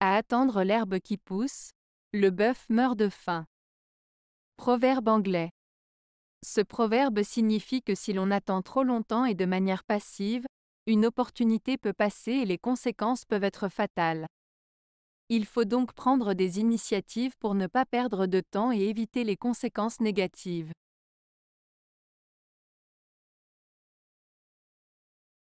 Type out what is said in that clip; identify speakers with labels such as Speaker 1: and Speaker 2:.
Speaker 1: à attendre l'herbe qui pousse, le bœuf meurt de faim. Proverbe anglais. Ce proverbe signifie que si l'on attend trop longtemps et de manière passive, une opportunité peut passer et les conséquences peuvent être fatales. Il faut donc prendre des initiatives pour ne pas perdre de temps et éviter
Speaker 2: les conséquences négatives.